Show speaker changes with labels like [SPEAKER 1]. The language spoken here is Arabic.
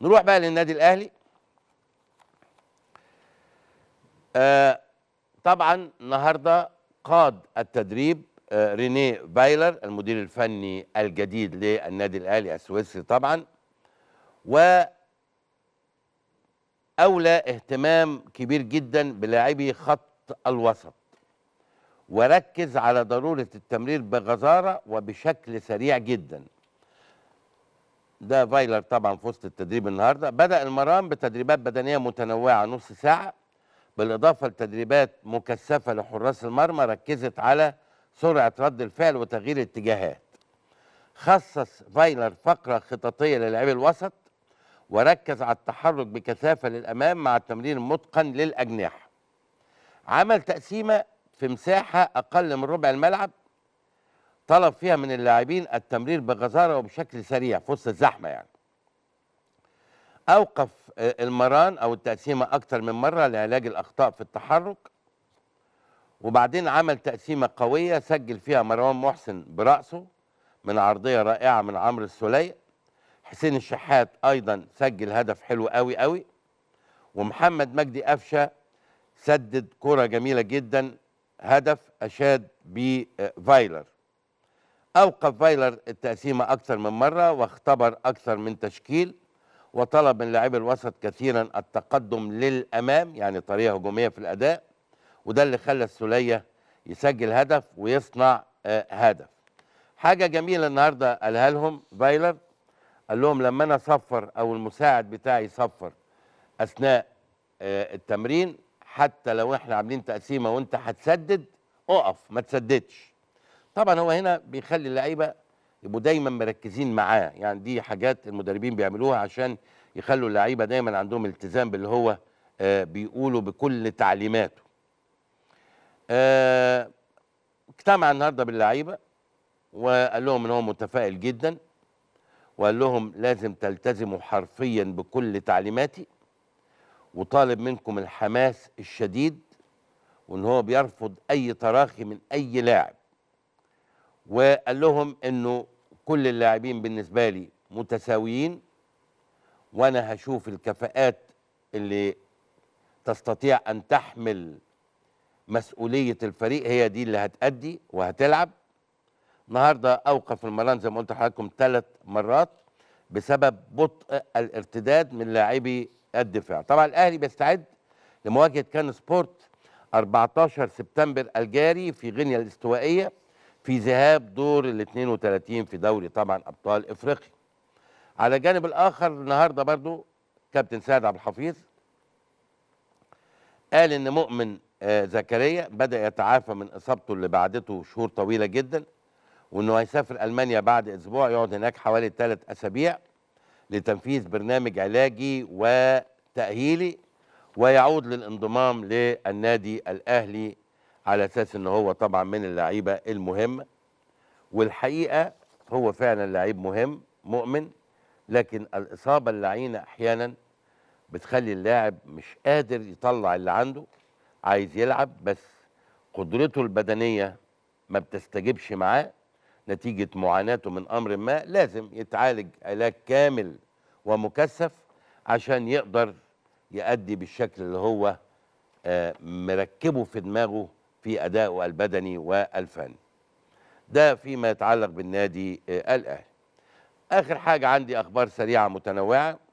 [SPEAKER 1] نروح بقى للنادي الاهلي آه طبعا النهارده قاد التدريب آه رينيه فايلر المدير الفني الجديد للنادي الاهلي السويسري طبعا و اولى اهتمام كبير جدا بلاعبي خط الوسط وركز على ضروره التمرير بغزاره وبشكل سريع جدا ده فايلر طبعا في وسط التدريب النهارده بدا المران بتدريبات بدنيه متنوعه نص ساعه بالاضافه لتدريبات مكثفه لحراس المرمى ركزت على سرعه رد الفعل وتغيير الاتجاهات خصص فايلر فقره خططيه للاعبي الوسط وركز على التحرك بكثافه للامام مع التمرين متقن للاجنحه عمل تقسيمه في مساحه اقل من ربع الملعب طلب فيها من اللاعبين التمرير بغزاره وبشكل سريع في وسط الزحمه يعني اوقف آه، المران او التقسيمه اكتر من مره لعلاج الاخطاء في التحرك وبعدين عمل تقسيمه قويه سجل فيها مروان محسن براسه من عرضيه رائعه من عمرو السليق. حسين الشحات ايضا سجل هدف حلو قوي قوي ومحمد مجدي قفشه سدد كره جميله جدا هدف اشاد بفايلر أوقف فايلر التقسيمة أكثر من مرة واختبر أكثر من تشكيل وطلب من لاعبي الوسط كثيرا التقدم للأمام يعني طريقة هجومية في الأداء وده اللي خلى السولية يسجل هدف ويصنع آه هدف حاجة جميلة النهاردة قالها لهم فايلر قال لهم لما أنا صفر أو المساعد بتاعي صفر أثناء آه التمرين حتى لو احنا عاملين تقسيمة وانت هتسدد اقف ما تسددش طبعا هو هنا بيخلي اللعيبه يبقوا دايما مركزين معاه يعني دي حاجات المدربين بيعملوها عشان يخلوا اللعيبه دايما عندهم التزام باللي هو آه، بيقوله بكل تعليماته آه، اجتمع النهارده باللعيبه وقال لهم ان هو متفائل جدا وقال لهم لازم تلتزموا حرفيا بكل تعليماتي وطالب منكم الحماس الشديد وان هو بيرفض اي تراخي من اي لاعب وقال لهم انه كل اللاعبين بالنسبه لي متساويين وانا هشوف الكفاءات اللي تستطيع ان تحمل مسؤوليه الفريق هي دي اللي هتأدي وهتلعب النهارده اوقف المران زي ما قلت لحضراتكم ثلاث مرات بسبب بطء الارتداد من لاعبي الدفاع طبعا الاهلي بيستعد لمواجهه كان سبورت 14 سبتمبر الجاري في غينيا الاستوائيه في ذهاب دور ال 32 في دوري طبعا ابطال افريقيا على الجانب الاخر النهارده برضو كابتن سعد عبد الحفيظ قال ان مؤمن آه، زكريا بدا يتعافى من اصابته اللي بعدته شهور طويله جدا وانه هيسافر المانيا بعد اسبوع يقعد هناك حوالي ثلاث اسابيع لتنفيذ برنامج علاجي وتاهيلي ويعود للانضمام للنادي الاهلي على اساس ان هو طبعا من اللعيبه المهمه والحقيقه هو فعلا لعيب مهم مؤمن لكن الاصابه اللعينه احيانا بتخلي اللاعب مش قادر يطلع اللي عنده عايز يلعب بس قدرته البدنيه ما بتستجبش معاه نتيجه معاناته من امر ما لازم يتعالج علاج كامل ومكثف عشان يقدر يأدي بالشكل اللي هو آه، مركبه في دماغه في أدائه البدني والفني ده فيما يتعلق بالنادي آه، الأهلي آخر حاجة عندي أخبار سريعة متنوعة